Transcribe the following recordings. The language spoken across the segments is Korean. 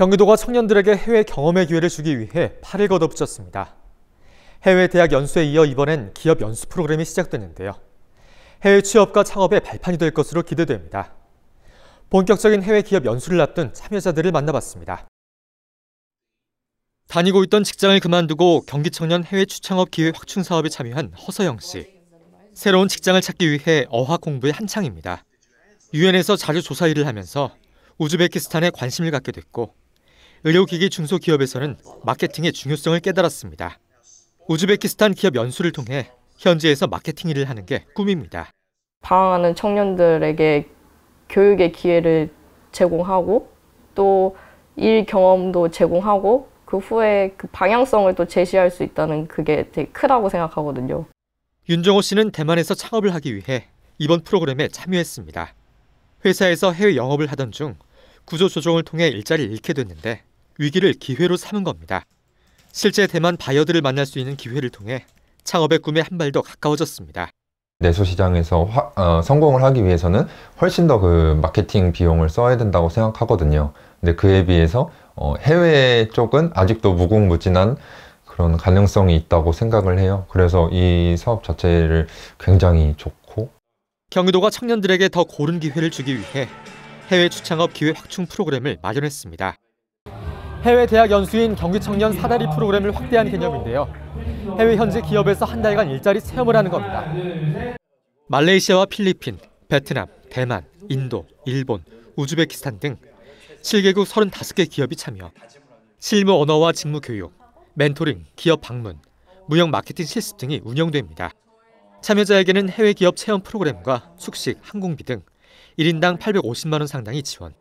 경기도가 청년들에게 해외 경험의 기회를 주기 위해 팔을 걷어붙였습니다. 해외 대학 연수에 이어 이번엔 기업 연수 프로그램이 시작됐는데요. 해외 취업과 창업의 발판이 될 것으로 기대됩니다. 본격적인 해외 기업 연수를 앞둔 참여자들을 만나봤습니다. 다니고 있던 직장을 그만두고 경기청년 해외 추창업 기회 확충 사업에 참여한 허서영 씨. 새로운 직장을 찾기 위해 어학 공부에 한창입니다. 유엔에서 자주 조사 일을 하면서 우즈베키스탄에 관심을 갖게 됐고 의료기기 중소기업에서는 마케팅의 중요성을 깨달았습니다. 우즈베키스탄 기업 연수를 통해 현지에서 마케팅 일을 하는 게 꿈입니다. 방황하는 청년들에게 교육의 기회를 제공하고 또 일 경험도 제공하고 그 후에 그 방향성을 또 제시할 수 있다는 그게 되게 크다고 생각하거든요. 윤정호 씨는 대만에서 창업을 하기 위해 이번 프로그램에 참여했습니다. 회사에서 해외 영업을 하던 중 구조 조정을 통해 일자리를 잃게 됐는데 위기를 기회로 삼은 겁니다. 실제 대만 바이어들을 만날 수 있는 기회를 통해 창업의 꿈에 한 발 더 가까워졌습니다. 내수 시장에서 화, 어, 성공을 하기 위해서는 훨씬 더그 마케팅 비용을 써야 된다고 생각하거든요. 근데 그에 비해서 어, 해외 쪽은 아직도 무궁무진한 그런 가능성이 있다고 생각을 해요. 그래서 이 사업 자체를 굉장히 좋고 경기도가 청년들에게 더 고른 기회를 주기 위해 해외 추창업 기회 확충 프로그램을 마련했습니다. 해외 대학 연수인 경기청년 사다리 프로그램을 확대한 개념인데요. 해외 현지 기업에서 한 달간 일자리 체험을 하는 겁니다. 말레이시아와 필리핀, 베트남, 대만, 인도, 일본, 우즈베키스탄 등 7개국 35개 기업이 참여. 실무 언어와 직무 교육, 멘토링, 기업 방문, 무역 마케팅 실습 등이 운영됩니다. 참여자에게는 해외 기업 체험 프로그램과 숙식, 항공비 등 1인당 850만 원 상당의 지원,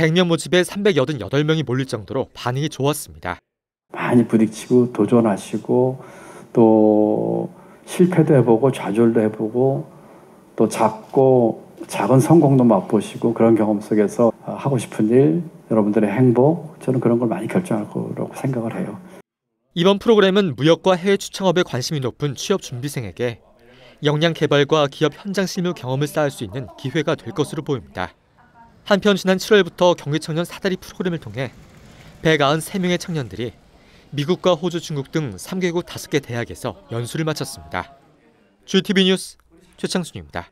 100명 모집에 388명이 몰릴 정도로 반응이 좋았습니다. 많이 부딪히고 도전하시고 또 실패도 해보고 좌절도 해보고 또 작고 작은 성공도 맛보시고 그런 경험 속에서 하고 싶은 일, 여러분들의 행복 저는 그런 걸 많이 결정할 거라고 생각을 해요. 이번 프로그램은 무역과 해외 추창업에 관심이 높은 취업 준비생에게 역량 개발과 기업 현장 실무 경험을 쌓을 수 있는 기회가 될 것으로 보입니다. 한편 지난 7월부터 경기청년 사다리 프로그램을 통해 193명의 청년들이 미국과 호주, 중국 등 3개국 5개 대학에서 연수를 마쳤습니다. GTV 뉴스 최창순입니다.